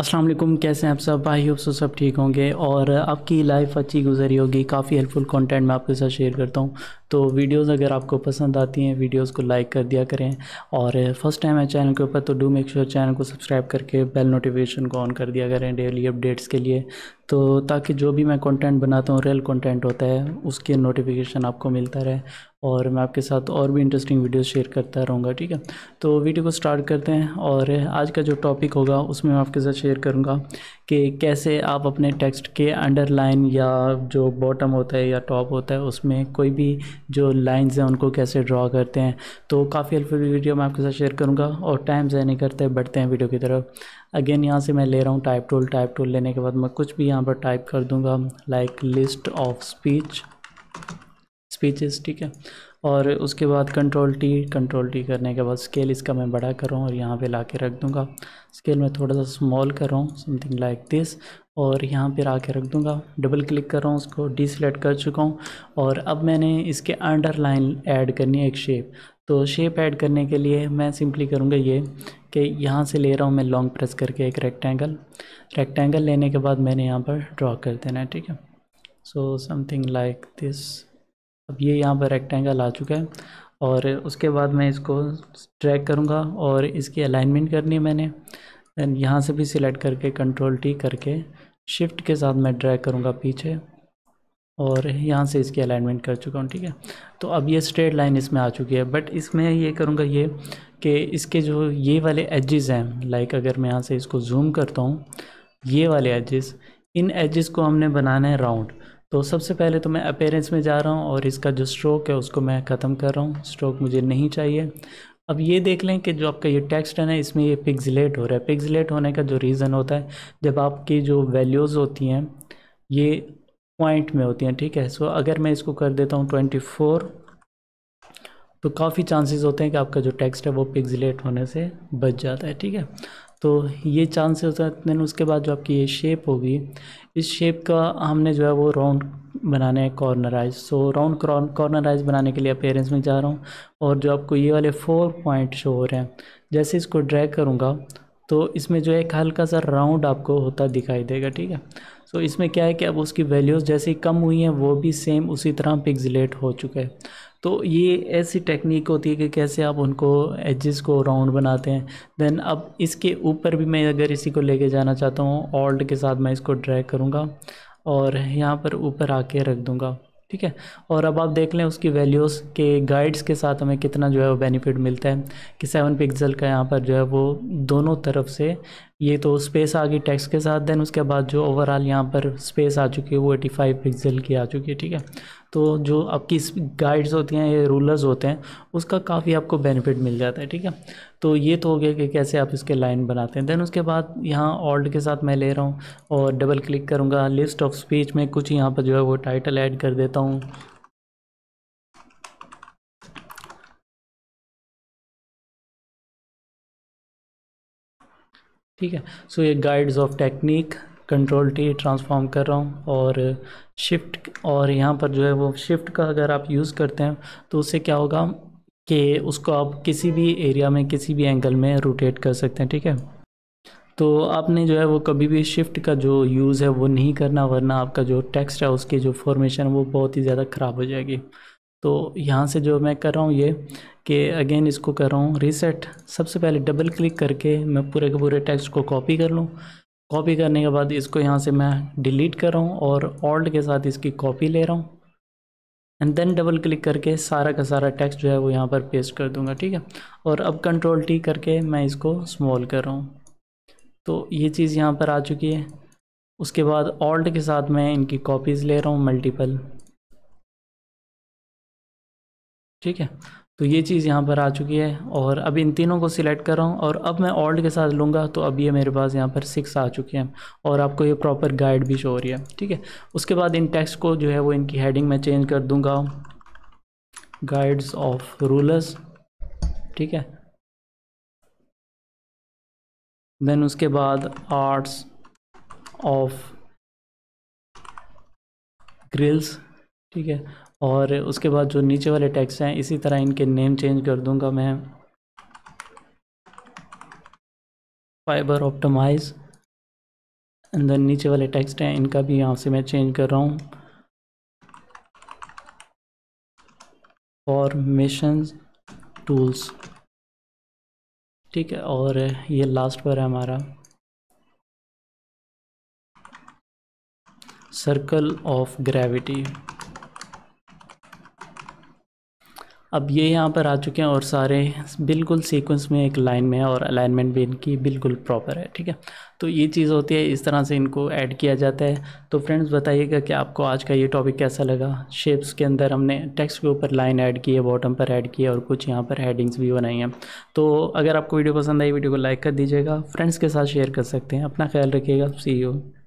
अस्सलाम वालेकुम कैसे हैं आप सब भाई होप सो सब ठीक होंगे और आपकी लाइफ अच्छी गुजरी होगी काफ़ी हेल्पफुल कंटेंट मैं आपके साथ शेयर करता हूँ तो वीडियोस अगर आपको पसंद आती हैं वीडियोस को लाइक कर दिया करें और फर्स्ट टाइम है चैनल के ऊपर तो डू मेक श्योर चैनल को सब्सक्राइब करके बेल नोटिफिकेशन को ऑन कर दिया करें डेली अपडेट्स के लिए तो ताकि जो भी मैं कंटेंट बनाता हूँ रियल कंटेंट होता है उसके नोटिफिकेशन आपको मिलता रहे और मैं आपके साथ और भी इंटरेस्टिंग वीडियो शेयर करता रहूँगा ठीक है तो वीडियो को स्टार्ट करते हैं और आज का जो टॉपिक होगा उसमें मैं आपके साथ शेयर करूँगा कि कैसे आप अपने टेक्स्ट के अंडरलाइन या जो बॉटम होता है या टॉप होता है उसमें कोई भी जो लाइंस हैं उनको कैसे ड्रॉ करते हैं तो काफ़ी हेल्पफुल वीडियो मैं आपके साथ शेयर करूँगा और टाइम ज़ाय नहीं करते बढ़ते हैं वीडियो की तरफ अगेन यहाँ से मैं ले रहा हूँ टाइप टूल टाइप टूल लेने के बाद मैं कुछ भी यहाँ पर टाइप कर दूँगा like list of speech speeches ठीक है और उसके बाद कंट्रोल टी कंट्रोल टी करने के बाद स्केल इसका मैं बड़ा कर रहा हूँ और यहाँ पे ला के रख दूँगा स्केल मैं थोड़ा सा स्मॉल कर रहा हूँ समथिंग लाइक दिस और यहाँ पर आके रख दूँगा डबल क्लिक कर रहा हूँ उसको डिसलेक्ट कर चुका हूँ और अब मैंने इसके अंडरलाइन ऐड करनी है एक शेप तो शेप ऐड करने के लिए मैं सिंपली करूँगा ये कि यहाँ से ले रहा हूँ मैं लॉन्ग प्रेस करके एक रेक्टेंगल रेक्टेंगल लेने के बाद मैंने यहाँ पर ड्रॉ कर देना है ठीक है सो समथिंग लाइक दिस अब ये यहाँ पर रेक्टेंगल आ चुका है और उसके बाद मैं इसको ट्रैक करूँगा और इसकी अलाइनमेंट करनी है मैंने दैन यहाँ से भी सिलेक्ट करके कंट्रोल टी करके शिफ्ट के साथ मैं ड्रैग करूँगा पीछे और यहाँ से इसकी अलाइनमेंट कर चुका हूँ ठीक है तो अब ये स्ट्रेट लाइन इसमें आ चुकी है बट इसमें ये करूँगा ये कि इसके जो ये वाले एजेस हैं लाइक अगर मैं यहाँ से इसको जूम करता हूँ ये वाले एजेस इन एजेस को हमने बनाना है राउंड तो सबसे पहले तो मैं अपेरेंस में जा रहा हूँ और इसका जो स्ट्रोक है उसको मैं ख़त्म कर रहा हूँ स्ट्रोक मुझे नहीं चाहिए अब ये देख लें कि जो आपका ये टेक्स्ट है ना इसमें ये पिक्सलेट हो रहा है पिक्सलेट होने का जो रीज़न होता है जब आपकी जो वैल्यूज़ होती हैं ये पॉइंट में होती हैं ठीक है सो अगर मैं इसको कर देता हूँ ट्वेंटी फोर तो काफ़ी चांसेस होते हैं कि आपका जो टेक्स्ट है वो पिक्सलेट होने से बच जाता है ठीक है तो ये चांस होता है देन उसके बाद जो आपकी ये शेप होगी इस शेप का हमने जो है वो राउंड बनाने हैं corner eyes so round corner eyes बनाने के लिए अपेयरेंस में जा रहा हूँ और जो आपको ये वाले फोर पॉइंट शो हो रहे हैं जैसे इसको ड्रैग करूँगा तो इसमें जो है एक हल्का सा राउंड आपको होता दिखाई देगा ठीक है सो इसमें क्या है कि अब उसकी वैल्यूज़ जैसे कम हुई हैं वो भी सेम उसी तरह पिक्सलेट हो चुका है तो ये ऐसी टेक्निक होती है कि कैसे आप उनको एजेस को राउंड बनाते हैं देन अब इसके ऊपर भी मैं अगर इसी को लेके जाना चाहता हूँ ऑल्ट के साथ मैं इसको ड्रैग करूँगा और यहाँ पर ऊपर आके रख दूँगा ठीक है और अब आप देख लें उसकी वैल्यूज़ के गाइड्स के साथ हमें कितना जो है वो बेनिफिट मिलता है कि सेवन पिक्सल का यहाँ पर जो है वो दोनों तरफ से ये तो स्पेस आ गई टेक्स्ट के साथ देन उसके बाद जो ओवरऑल यहाँ पर स्पेस आ चुकी है वो एटी फाइव पिक्सल की आ चुकी है ठीक है तो जो आपकी गाइड्स होती हैं ये रूलर्स होते हैं उसका काफ़ी आपको बेनिफिट मिल जाता है ठीक है तो ये तो हो गया कि कैसे आप इसके लाइन बनाते हैं देन उसके बाद यहाँ ऑल्ट के साथ मैं ले रहा हूँ और डबल क्लिक करूँगा लिस्ट ऑफ स्पीच में कुछ यहाँ पर जो है वो टाइटल ऐड कर देता हूँ ठीक है सो ये guides of technique control T transform कर रहा हूँ और शिफ्ट और यहाँ पर जो है वो शिफ्ट का अगर आप यूज़ करते हैं तो उससे क्या होगा कि उसको आप किसी भी एरिया में किसी भी एंगल में रोटेट कर सकते हैं ठीक है तो आपने जो है वो कभी भी शिफ्ट का जो यूज़ है वो नहीं करना वरना आपका जो टेक्स्ट है उसकी जो फॉर्मेशन वो बहुत ही ज़्यादा ख़राब हो जाएगी तो यहाँ से जो मैं कर रहा हूँ ये कि अगेन इसको कर रहा हूँ रीसेट सबसे पहले डबल क्लिक करके मैं पूरे के पूरे टेक्स्ट को कॉपी कर लूँ कॉपी करने के बाद इसको यहाँ से मैं डिलीट कर रहा हूँ और ऑल्ट के साथ इसकी कॉपी ले रहा हूँ एंड देन डबल क्लिक करके सारा का सारा टेक्स्ट जो है वो यहाँ पर पेस्ट कर दूंगा ठीक है और अब कंट्रोल टी करके मैं इसको स्मॉल कर रहा हूँ तो ये चीज़ यहाँ पर आ चुकी है उसके बाद ऑल्ट के साथ मैं इनकी कॉपीज़ ले रहा हूँ मल्टीपल ठीक है तो ये चीज़ यहाँ पर आ चुकी है और अब इन तीनों को सिलेक्ट कर रहा हूँ और अब मैं ऑल्ड के साथ लूँगा तो अब ये मेरे पास यहाँ पर सिक्स आ चुके हैं और आपको ये प्रॉपर गाइड भी शो हो रही है ठीक है उसके बाद इन टेक्स्ट को जो है वो इनकी हेडिंग में चेंज कर दूँगा गाइड्स ऑफ रूलर्स ठीक है देन उसके बाद आर्ट्स ऑफ ग्रिल्स ठीक है और उसके बाद जो नीचे वाले टैक्स हैं इसी तरह इनके नेम चेंज कर दूंगा मैं फाइबर ऑप्टोमाइज एंड देन नीचे वाले टेक्स्ट हैं इनका भी यहाँ से मैं चेंज कर रहा हूँ मिशन टूल्स ठीक है और ये लास्ट पर है हमारा सर्कल ऑफ ग्रेविटी अब ये यहाँ पर आ चुके हैं और सारे बिल्कुल सीक्वेंस में एक लाइन में है और अलाइनमेंट भी इनकी बिल्कुल प्रॉपर है ठीक है तो ये चीज़ होती है इस तरह से इनको ऐड किया जाता है तो फ्रेंड्स बताइएगा कि आपको आज का ये टॉपिक कैसा लगा शेप्स के अंदर हमने टेक्स्ट के ऊपर लाइन ऐड की है बॉटम पर ऐड की है और कुछ यहाँ पर हेडिंग्स भी बनाई हैं तो अगर आपको वीडियो पसंद आई वीडियो को लाइक कर दीजिएगा फ्रेंड्स के साथ शेयर कर सकते हैं अपना ख्याल रखिएगा सी यू